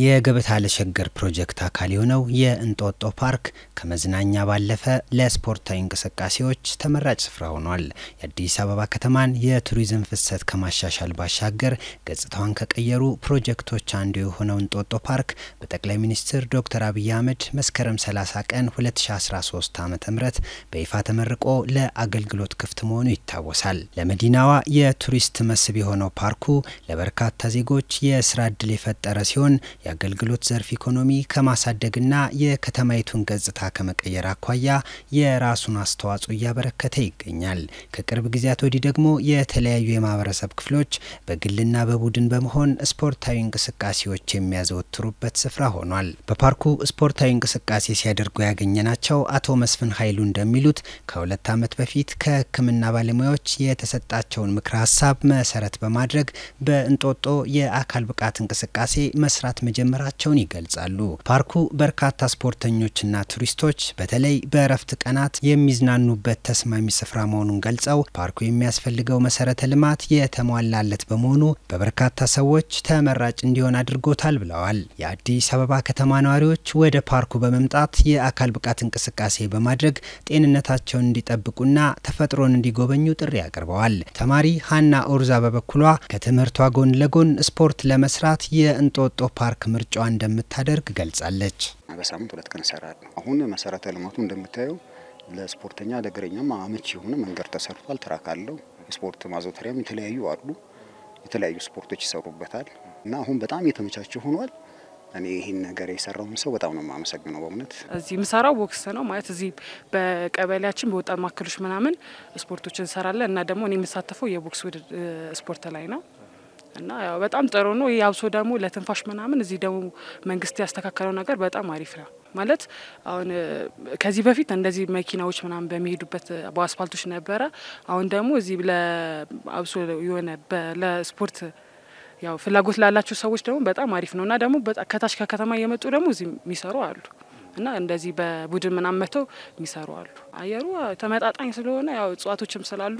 የገበታ ለሸገር ፕሮጀክት አካል የሆነው የእንጦጦ ፓርክ ከመዝናኛ ባለፈ ለስፖርታዊ እንቅስቃሴዎች ተመራጭ ስፍራ ሆኗል። የአዲስ አበባ ከተማን የቱሪዝም ፍሰት ከማሻሻል ባሻገር ገጽታዋን ከቀየሩ ፕሮጀክቶች አንዱ የሆነው እንጦጦ ፓርክ በጠቅላይ ሚኒስትር ዶክተር አብይ አህመድ መስከረም 30 ቀን 2013 ዓ ም በይፋ ተመርቆ ለአገልግሎት ክፍት መሆኑ ይታወሳል። ለመዲናዋ የቱሪስት መስህብ የሆነው ፓርኩ ለበርካታ ዜጎች የስራ ዕድል የፈጠረ ሲሆን የአገልግሎት ዘርፍ ኢኮኖሚ ከማሳደግና የከተማይቱን ገጽታ ከመቀየር አኳያ የራሱን አስተዋጽኦ እያበረከተ ይገኛል። ከቅርብ ጊዜያት ወዲህ ደግሞ የተለያዩ የማህበረሰብ ክፍሎች በግልና በቡድን በመሆን ስፖርታዊ እንቅስቃሴዎች የሚያዘወትሩበት ስፍራ ሆኗል። በፓርኩ ስፖርታዊ እንቅስቃሴ ሲያደርጉ ያገኘናቸው አቶ መስፍን ኃይሉ እንደሚሉት ከሁለት ዓመት በፊት ከሕክምና ባለሙያዎች የተሰጣቸውን ምክረ ሀሳብ መሰረት በማድረግ በእንጦጦ የአካል ብቃት እንቅስቃሴ መስራት መጀመራቸውን ይገልጻሉ። ፓርኩ በርካታ ስፖርተኞችና ቱሪስቶች በተለይ በእረፍት ቀናት የሚዝናኑበት ተስማሚ ስፍራ መሆኑን ገልጸው ፓርኩ የሚያስፈልገው መሰረተ ልማት የተሟላለት በመሆኑ በበርካታ ሰዎች ተመራጭ እንዲሆን አድርጎታል ብለዋል። የአዲስ አበባ ከተማ ነዋሪዎች ወደ ፓርኩ በመምጣት የአካል ብቃት እንቅስቃሴ በማድረግ ጤንነታቸውን እንዲጠብቁና ተፈጥሮን እንዲጎበኙ ጥሪ አቅርበዋል። ተማሪ ሀና ኦርዛ በበኩሏ ከትምህርቷ ጎን ለጎን ስፖርት ለመስራት የእንጦጦ ፓርክ መስክ ምርጫዋ እንደምታደርግ ገልጻለች። በሳምንት ሁለት ቀን እሰራለሁ። አሁን መሰረተ ልማቱ እንደምታየው ለስፖርተኛ ለእግረኛም አመቺ የሆነ መንገድ ተሰርቷል። ትራክ አለው። ስፖርት ማዘውተሪያም የተለያዩ አሉ። የተለያዩ ስፖርቶች ይሰሩበታል እና አሁን በጣም የተመቻቸ ሆኗል። እኔ ይህን ነገር የሰራውን ሰው በጣም ነው የማመሰግነው። በእውነት እዚህ የምሰራው ቦክስ ነው ማለት እዚህ በቀበሌያችን በወጣት ማዕከሎች ምናምን ስፖርቶች እንሰራለን እና ደግሞ እኔ የምሳተፈው የቦክስ ስፖርት ላይ ነው። እና ያው በጣም ጥሩ ነው። ይህ አብሶ ደግሞ ለትንፋሽ ምናምን እዚህ ደግሞ መንግስት ያስተካከለው ነገር በጣም አሪፍ ነው። ማለት አሁን ከዚህ በፊት እንደዚህ መኪናዎች ምናምን በሚሄዱበት በአስፋልቶች ነበረ። አሁን ደግሞ እዚህ አብሶ የሆነ ለስፖርት ያው ፍላጎት ላላቸው ሰዎች ደግሞ በጣም አሪፍ ነው እና ደግሞ ከታች ከከተማ እየመጡ ደግሞ እዚህ የሚሰሩ አሉ። እና እንደዚህ በቡድን ምናም መተው የሚሰሩ አሉ። አየሩ ተመጣጣኝ ስለሆነ ያው እጽዋቶችም ስላሉ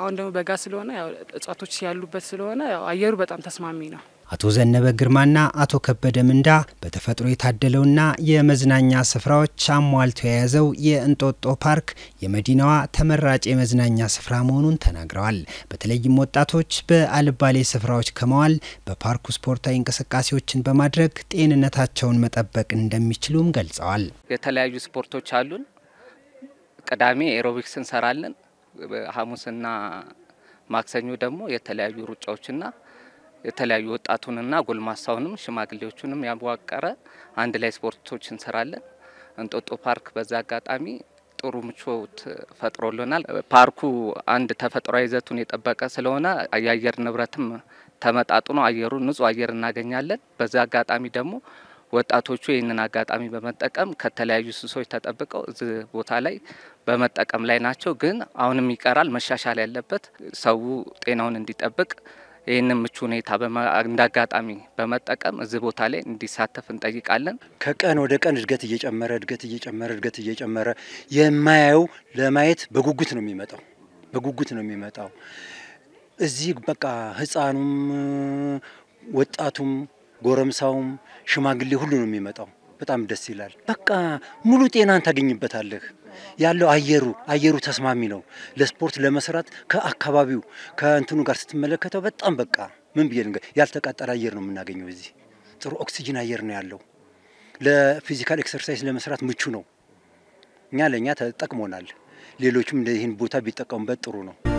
አሁን ደግሞ በጋ ስለሆነ ያው እጽዋቶች ያሉበት ስለሆነ ያው አየሩ በጣም ተስማሚ ነው። አቶ ዘነበ ግርማና አቶ ከበደ ምንዳ በተፈጥሮ የታደለውና የመዝናኛ ስፍራዎች አሟልቶ የያዘው የእንጦጦ ፓርክ የመዲናዋ ተመራጭ የመዝናኛ ስፍራ መሆኑን ተናግረዋል። በተለይም ወጣቶች በአልባሌ ስፍራዎች ከመዋል በፓርኩ ስፖርታዊ እንቅስቃሴዎችን በማድረግ ጤንነታቸውን መጠበቅ እንደሚችሉም ገልጸዋል። የተለያዩ ስፖርቶች አሉን። ቅዳሜ ኤሮቢክስ እንሰራለን። ሐሙስና ማክሰኞ ደግሞ የተለያዩ ሩጫዎችና የተለያዩ ወጣቱንና ጎልማሳውንም ሽማግሌዎቹንም ያዋቀረ አንድ ላይ ስፖርቶች እንሰራለን። እንጦጦ ፓርክ በዛ አጋጣሚ ጥሩ ምቾት ፈጥሮልናል። ፓርኩ አንድ ተፈጥሯዊ ይዘቱን የጠበቀ ስለሆነ የአየር ንብረትም ተመጣጥኖ አየሩ ንጹህ አየር እናገኛለን። በዛ አጋጣሚ ደግሞ ወጣቶቹ ይህንን አጋጣሚ በመጠቀም ከተለያዩ ስሶች ተጠብቀው እዚህ ቦታ ላይ በመጠቀም ላይ ናቸው። ግን አሁንም ይቀራል መሻሻል ያለበት ሰው ጤናውን እንዲጠብቅ ይህንን ምቹ ሁኔታ እንዳጋጣሚ በመጠቀም እዚህ ቦታ ላይ እንዲሳተፍ እንጠይቃለን። ከቀን ወደ ቀን እድገት እየጨመረ እድገት እየጨመረ እድገት እየጨመረ የማያየው ለማየት በጉጉት ነው የሚመጣው በጉጉት ነው የሚመጣው። እዚህ በቃ ህፃኑም ወጣቱም ጎረምሳውም ሽማግሌ ሁሉ ነው የሚመጣው። በጣም ደስ ይላል። በቃ ሙሉ ጤናን ታገኝበታለህ። ያለው አየሩ አየሩ ተስማሚ ነው ለስፖርት ለመስራት ከአካባቢው ከእንትኑ ጋር ስትመለከተው በጣም በቃ ምን ብዬ ልንገ ያልተቃጠለ አየር ነው የምናገኘው። እዚህ ጥሩ ኦክሲጅን አየር ነው ያለው። ለፊዚካል ኤክሰርሳይዝ ለመስራት ምቹ ነው። እኛ ለእኛ ተጠቅሞናል። ሌሎችም ይህን ቦታ ቢጠቀሙበት ጥሩ ነው።